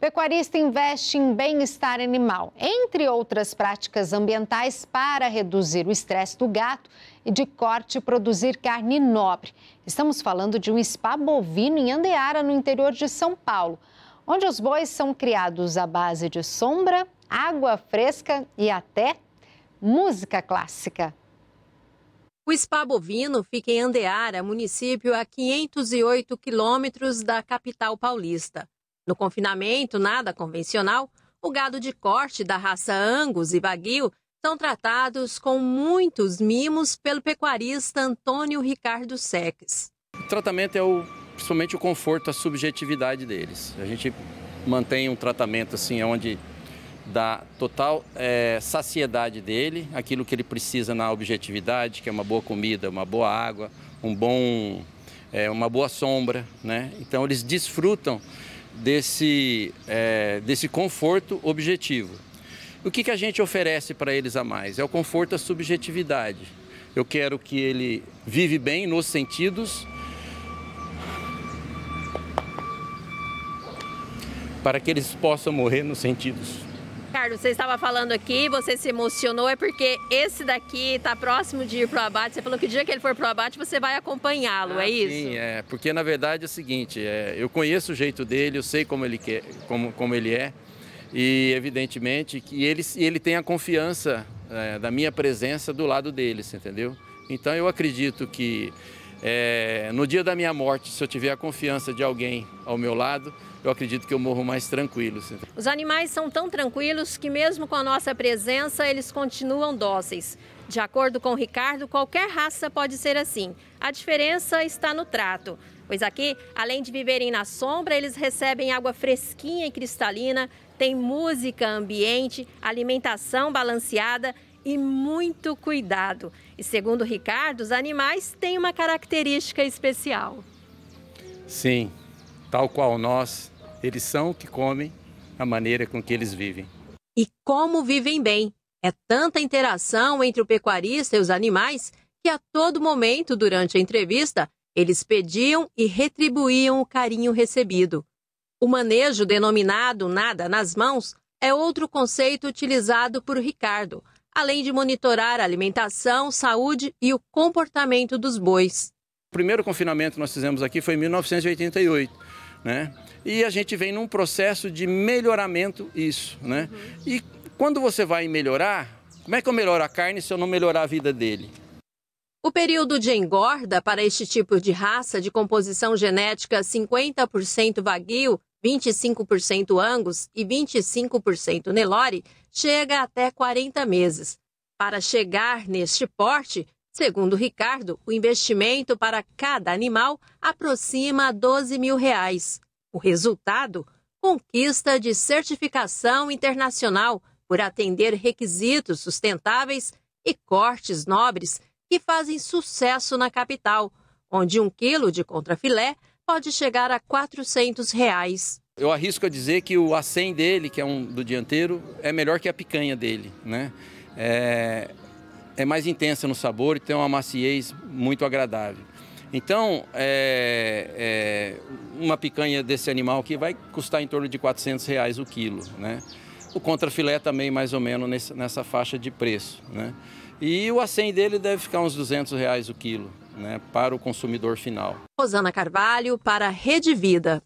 Pecuarista investe em bem-estar animal, entre outras práticas ambientais para reduzir o estresse do gato e de corte produzir carne nobre. Estamos falando de um spa bovino em Andeara, no interior de São Paulo, onde os bois são criados à base de sombra, água fresca e até música clássica. O Spa Bovino fica em Andeara, município a 508 quilômetros da capital paulista. No confinamento nada convencional, o gado de corte da raça Angus e Baguio são tratados com muitos mimos pelo pecuarista Antônio Ricardo Seques. O tratamento é o, principalmente o conforto, a subjetividade deles. A gente mantém um tratamento assim onde dá total é, saciedade dele, aquilo que ele precisa na objetividade, que é uma boa comida, uma boa água, um bom, é, uma boa sombra, né? Então eles desfrutam desse, é, desse conforto objetivo. O que, que a gente oferece para eles a mais? É o conforto à subjetividade. Eu quero que ele vive bem nos sentidos, para que eles possam morrer nos sentidos. Carlos, você estava falando aqui, você se emocionou, é porque esse daqui está próximo de ir para o abate. Você falou que o dia que ele for para o abate, você vai acompanhá-lo, ah, é isso? Sim, é, porque na verdade é o seguinte, é, eu conheço o jeito dele, eu sei como ele, quer, como, como ele é, e evidentemente que ele, ele tem a confiança é, da minha presença do lado deles, entendeu? Então eu acredito que é, no dia da minha morte, se eu tiver a confiança de alguém ao meu lado, eu acredito que eu morro mais tranquilo. Os animais são tão tranquilos que, mesmo com a nossa presença, eles continuam dóceis. De acordo com o Ricardo, qualquer raça pode ser assim. A diferença está no trato. Pois aqui, além de viverem na sombra, eles recebem água fresquinha e cristalina, tem música, ambiente, alimentação balanceada e muito cuidado. E segundo Ricardo, os animais têm uma característica especial. Sim, tal qual nós, eles são o que comem, a maneira com que eles vivem. E como vivem bem. É tanta interação entre o pecuarista e os animais que a todo momento durante a entrevista eles pediam e retribuíam o carinho recebido. O manejo denominado nada nas mãos é outro conceito utilizado por Ricardo além de monitorar a alimentação, saúde e o comportamento dos bois. O primeiro confinamento que nós fizemos aqui foi em 1988, né? E a gente vem num processo de melhoramento isso, né? Uhum. E quando você vai melhorar, como é que eu melhoro a carne se eu não melhorar a vida dele? O período de engorda para este tipo de raça de composição genética 50% vaguio 25% Angus e 25% Nelore, chega até 40 meses. Para chegar neste porte, segundo Ricardo, o investimento para cada animal aproxima 12 mil reais. O resultado? Conquista de certificação internacional por atender requisitos sustentáveis e cortes nobres que fazem sucesso na capital, onde um quilo de contrafilé pode chegar a R$ 400. Reais. Eu arrisco a dizer que o a A100 dele, que é um do dianteiro, é melhor que a picanha dele, né? É, é mais intensa no sabor e tem uma maciez muito agradável. Então, é, é, uma picanha desse animal que vai custar em torno de 400 reais o quilo, né? O contrafilé também mais ou menos nessa faixa de preço, né? E o acém dele deve ficar uns 200 reais o quilo, né, para o consumidor final. Rosana Carvalho para Rede Vida.